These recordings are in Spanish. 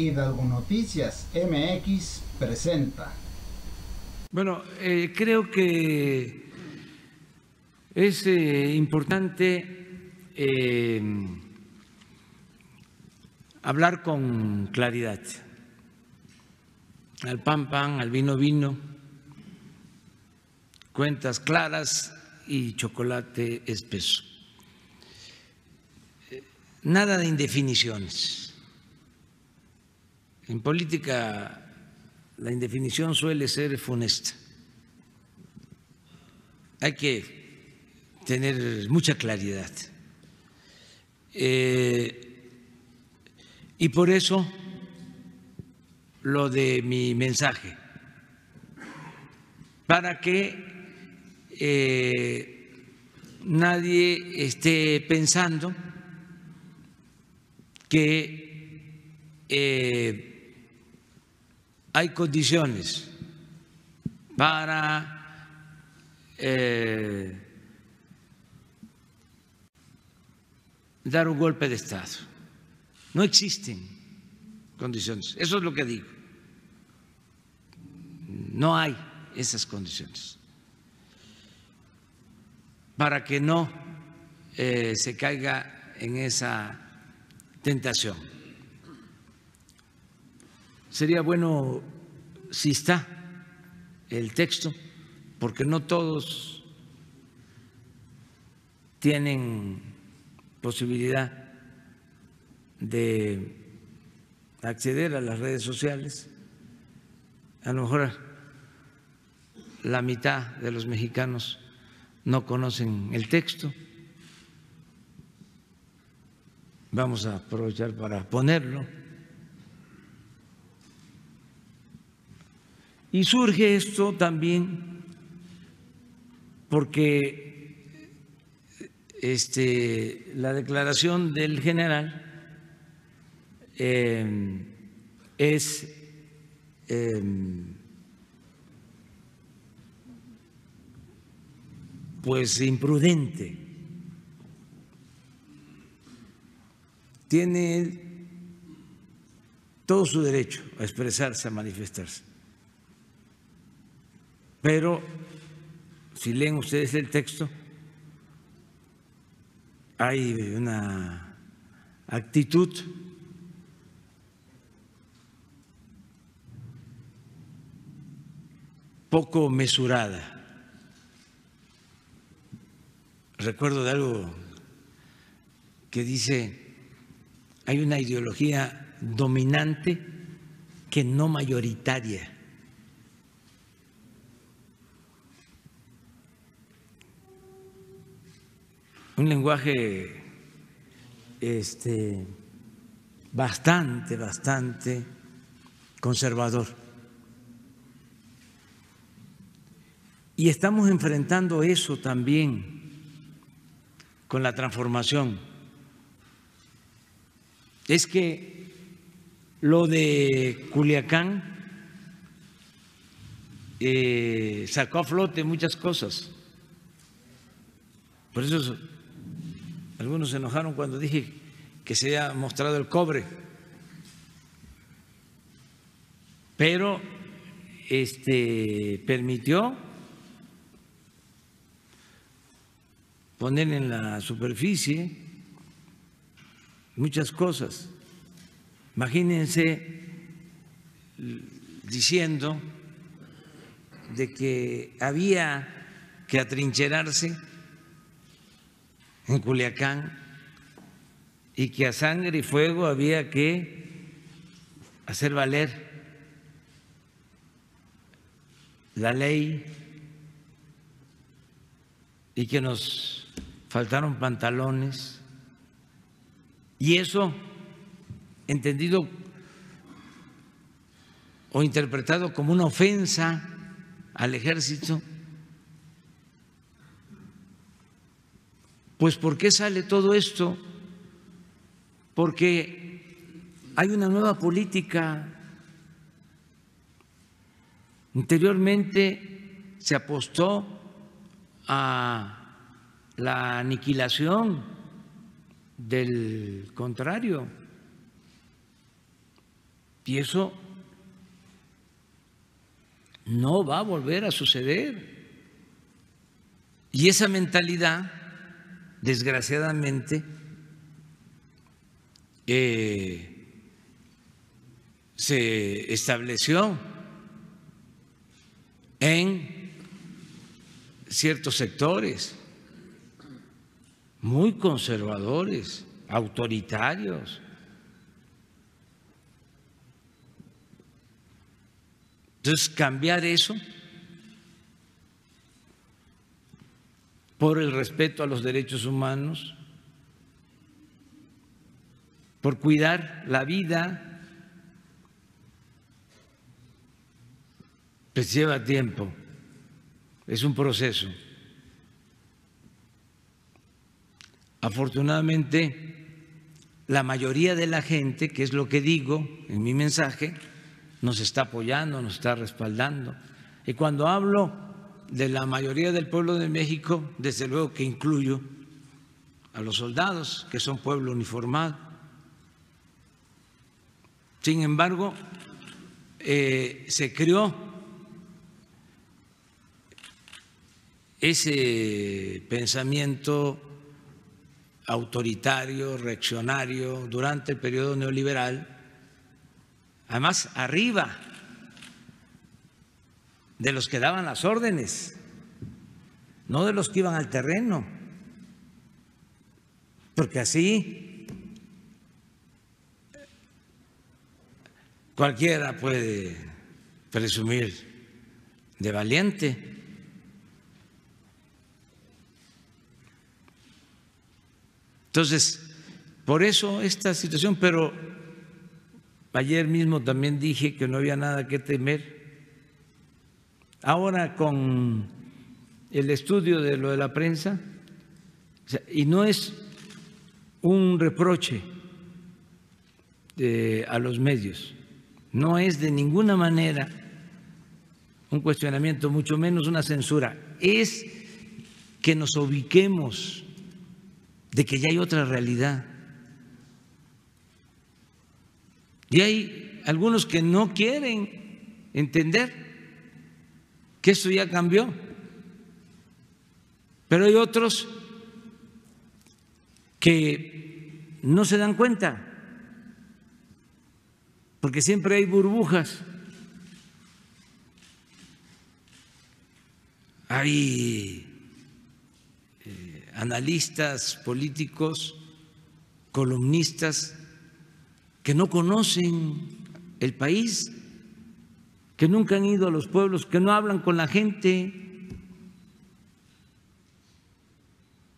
Hidalgo Noticias MX presenta. Bueno, eh, creo que es eh, importante eh, hablar con claridad. Al pan pan, al vino vino, cuentas claras y chocolate espeso. Nada de indefiniciones. En política la indefinición suele ser funesta. Hay que tener mucha claridad. Eh, y por eso lo de mi mensaje, para que eh, nadie esté pensando que eh, hay condiciones para eh, dar un golpe de Estado. No existen condiciones. Eso es lo que digo. No hay esas condiciones para que no eh, se caiga en esa tentación. Sería bueno si está el texto, porque no todos tienen posibilidad de acceder a las redes sociales. A lo mejor la mitad de los mexicanos no conocen el texto. Vamos a aprovechar para ponerlo. Y surge esto también porque este, la declaración del general eh, es em, pues imprudente. Tiene todo su derecho a expresarse, a manifestarse. Pero si leen ustedes el texto, hay una actitud poco mesurada. Recuerdo de algo que dice, hay una ideología dominante que no mayoritaria. un lenguaje este, bastante, bastante conservador. Y estamos enfrentando eso también con la transformación. Es que lo de Culiacán eh, sacó a flote muchas cosas. Por eso algunos se enojaron cuando dije que se había mostrado el cobre. Pero este, permitió poner en la superficie muchas cosas. Imagínense diciendo de que había que atrincherarse en Culiacán y que a sangre y fuego había que hacer valer la ley y que nos faltaron pantalones. Y eso, entendido o interpretado como una ofensa al ejército, Pues ¿por qué sale todo esto? Porque hay una nueva política. Interiormente se apostó a la aniquilación del contrario. Y eso no va a volver a suceder. Y esa mentalidad desgraciadamente, eh, se estableció en ciertos sectores muy conservadores, autoritarios. Entonces, cambiar eso por el respeto a los derechos humanos, por cuidar la vida. Pues lleva tiempo, es un proceso. Afortunadamente, la mayoría de la gente, que es lo que digo en mi mensaje, nos está apoyando, nos está respaldando. Y cuando hablo de la mayoría del pueblo de México, desde luego que incluyo a los soldados, que son pueblo uniformado. Sin embargo, eh, se creó ese pensamiento autoritario, reaccionario, durante el periodo neoliberal, además arriba de los que daban las órdenes, no de los que iban al terreno, porque así cualquiera puede presumir de valiente. Entonces, por eso esta situación, pero ayer mismo también dije que no había nada que temer Ahora con el estudio de lo de la prensa, y no es un reproche a los medios, no es de ninguna manera un cuestionamiento, mucho menos una censura, es que nos ubiquemos de que ya hay otra realidad. Y hay algunos que no quieren entender que eso ya cambió. Pero hay otros que no se dan cuenta, porque siempre hay burbujas. Hay eh, analistas políticos, columnistas que no conocen el país, que nunca han ido a los pueblos, que no hablan con la gente.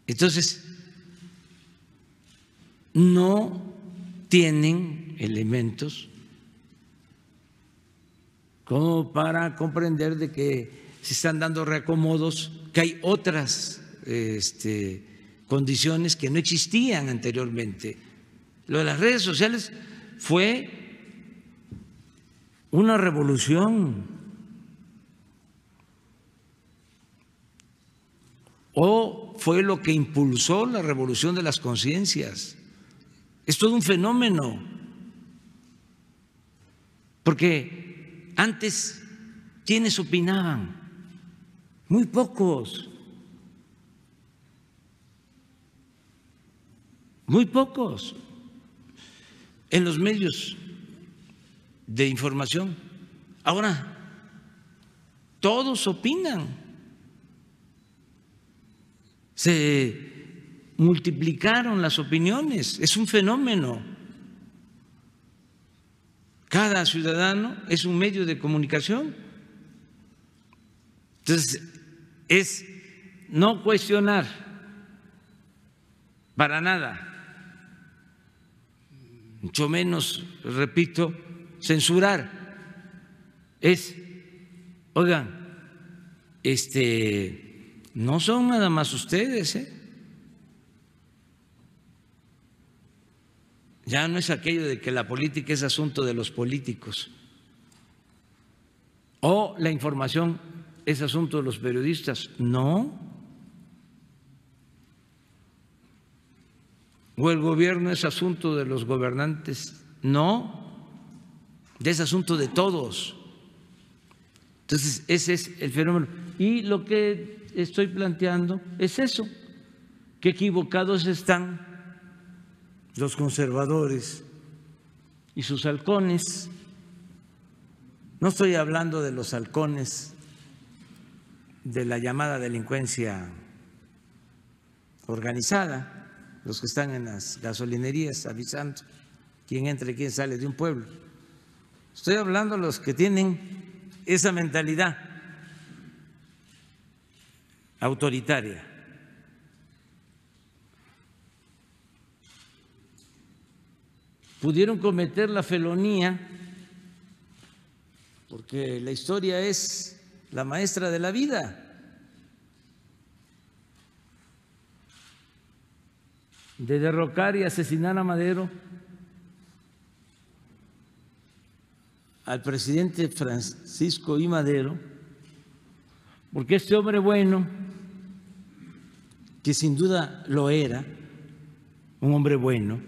Entonces, no tienen elementos como para comprender de que se están dando reacomodos, que hay otras este, condiciones que no existían anteriormente. Lo de las redes sociales fue una revolución o fue lo que impulsó la revolución de las conciencias. Es todo un fenómeno, porque antes, quienes opinaban? Muy pocos, muy pocos. En los medios de información. Ahora, todos opinan. Se multiplicaron las opiniones, es un fenómeno. Cada ciudadano es un medio de comunicación. Entonces, es no cuestionar para nada, mucho menos, repito, censurar es, oigan, este, no son nada más ustedes, ¿eh? Ya no es aquello de que la política es asunto de los políticos o la información es asunto de los periodistas, no. O el gobierno es asunto de los gobernantes, no. Es ese asunto de todos. Entonces, ese es el fenómeno. Y lo que estoy planteando es eso, que equivocados están los conservadores y sus halcones. No estoy hablando de los halcones de la llamada delincuencia organizada, los que están en las gasolinerías avisando quién entra y quién sale de un pueblo Estoy hablando de los que tienen esa mentalidad autoritaria. Pudieron cometer la felonía porque la historia es la maestra de la vida. De derrocar y asesinar a Madero al presidente Francisco I. Madero, porque este hombre bueno, que sin duda lo era, un hombre bueno,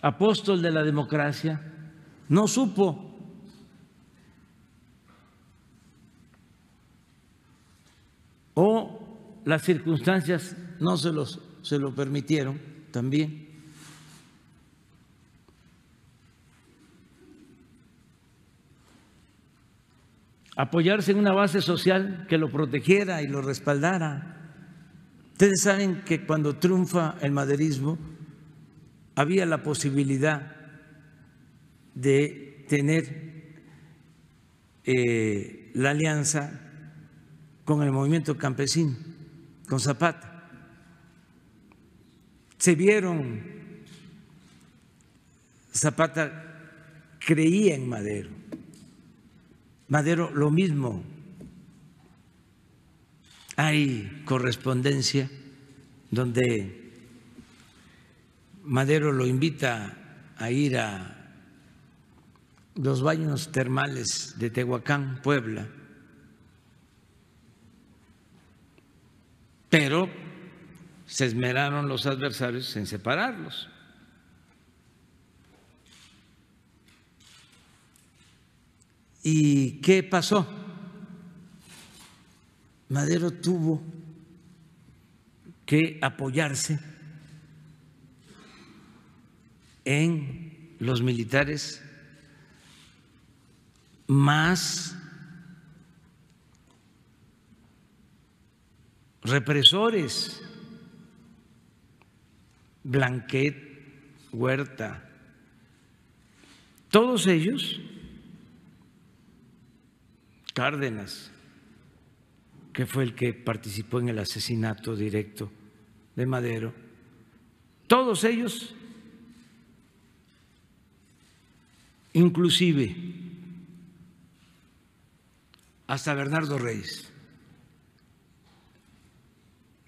apóstol de la democracia, no supo o las circunstancias no se, los, se lo permitieron también apoyarse en una base social que lo protegiera y lo respaldara. Ustedes saben que cuando triunfa el maderismo había la posibilidad de tener eh, la alianza con el movimiento campesino, con Zapata. Se vieron, Zapata creía en Madero, Madero lo mismo. Hay correspondencia donde Madero lo invita a ir a los baños termales de Tehuacán, Puebla, pero se esmeraron los adversarios en separarlos. ¿Y qué pasó? Madero tuvo que apoyarse en los militares más represores, Blanquet, Huerta, todos ellos Cárdenas, que fue el que participó en el asesinato directo de Madero, todos ellos, inclusive hasta Bernardo Reyes,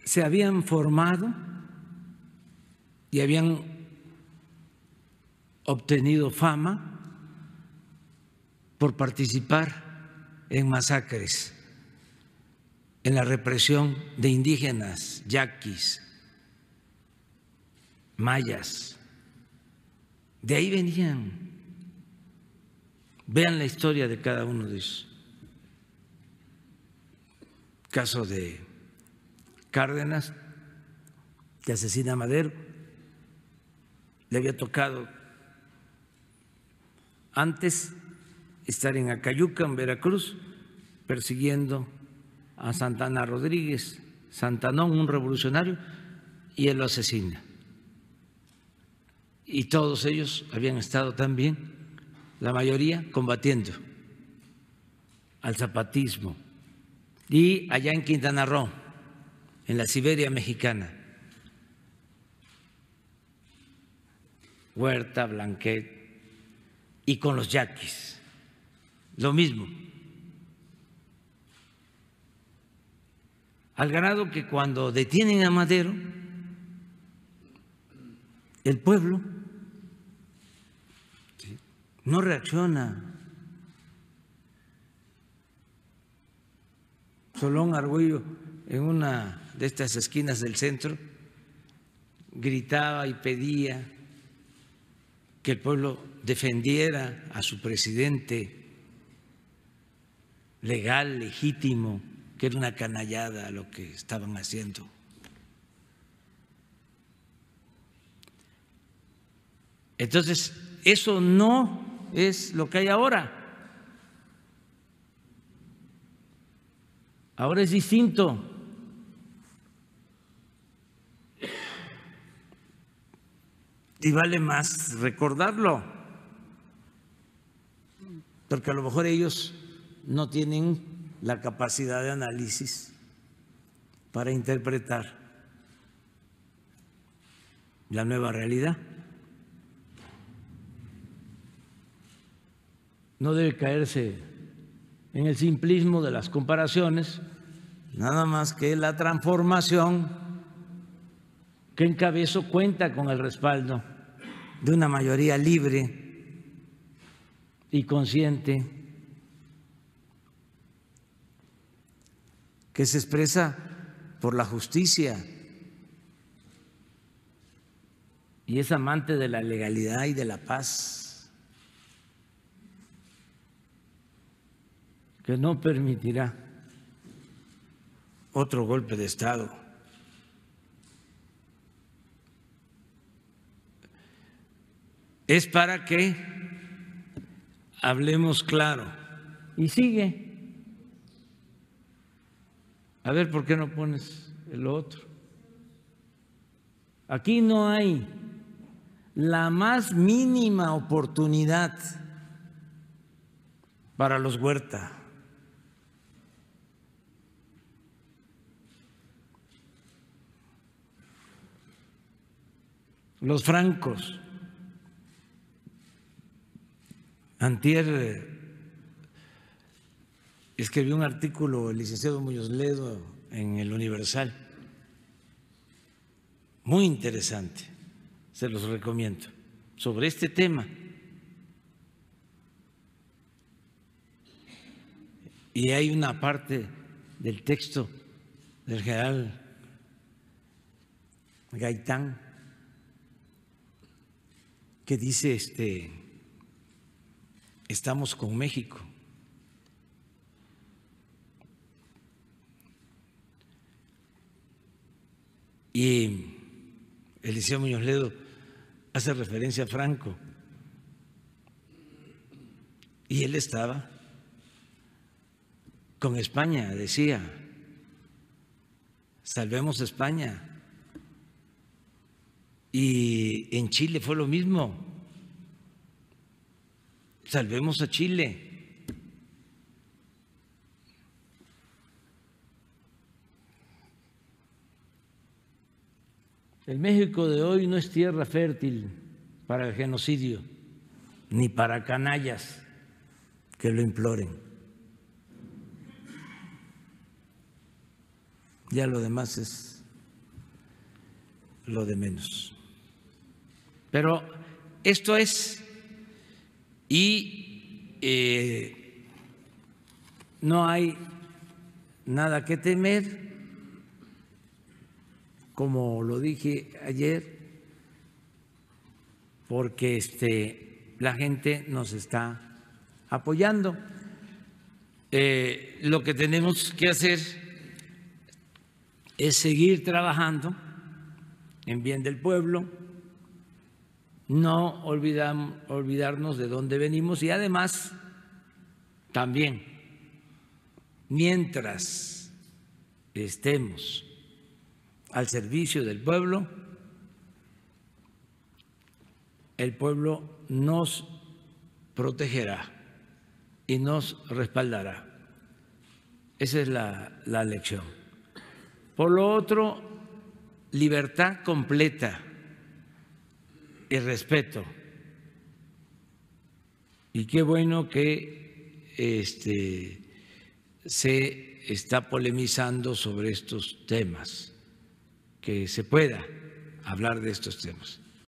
se habían formado y habían obtenido fama por participar en masacres, en la represión de indígenas, yaquis, mayas. De ahí venían. Vean la historia de cada uno de ellos. Caso de Cárdenas, que asesina a Madero, le había tocado antes estar en Acayuca, en Veracruz, persiguiendo a Santana Rodríguez, Santanón, un revolucionario, y él lo asesina. Y todos ellos habían estado también, la mayoría, combatiendo al zapatismo. Y allá en Quintana Roo, en la Siberia mexicana, Huerta, Blanquet, y con los yaquis lo mismo. Al grado que cuando detienen a Madero, el pueblo no reacciona. Solón Argüello, en una de estas esquinas del centro, gritaba y pedía que el pueblo defendiera a su presidente legal, legítimo, que era una canallada lo que estaban haciendo. Entonces, eso no es lo que hay ahora. Ahora es distinto. Y vale más recordarlo, porque a lo mejor ellos no tienen la capacidad de análisis para interpretar la nueva realidad. No debe caerse en el simplismo de las comparaciones, nada más que la transformación que encabezo cuenta con el respaldo de una mayoría libre y consciente que se expresa por la justicia y es amante de la legalidad y de la paz, que no permitirá otro golpe de Estado. Es para que hablemos claro. Y sigue a ver, ¿por qué no pones el otro? Aquí no hay la más mínima oportunidad para los huerta. Los francos. Antier escribió un artículo el licenciado Muñoz Ledo en el Universal, muy interesante, se los recomiendo, sobre este tema. Y hay una parte del texto del general Gaitán que dice este estamos con México Y Eliseo Muñoz Ledo hace referencia a Franco. Y él estaba con España, decía, salvemos a España. Y en Chile fue lo mismo, salvemos a Chile. El México de hoy no es tierra fértil para el genocidio, ni para canallas que lo imploren. Ya lo demás es lo de menos. Pero esto es, y eh, no hay nada que temer como lo dije ayer, porque este, la gente nos está apoyando. Eh, lo que tenemos que hacer es seguir trabajando en bien del pueblo, no olvidarnos de dónde venimos y además también, mientras estemos al servicio del pueblo, el pueblo nos protegerá y nos respaldará. Esa es la, la lección. Por lo otro, libertad completa y respeto. Y qué bueno que este, se está polemizando sobre estos temas que se pueda hablar de estos temas.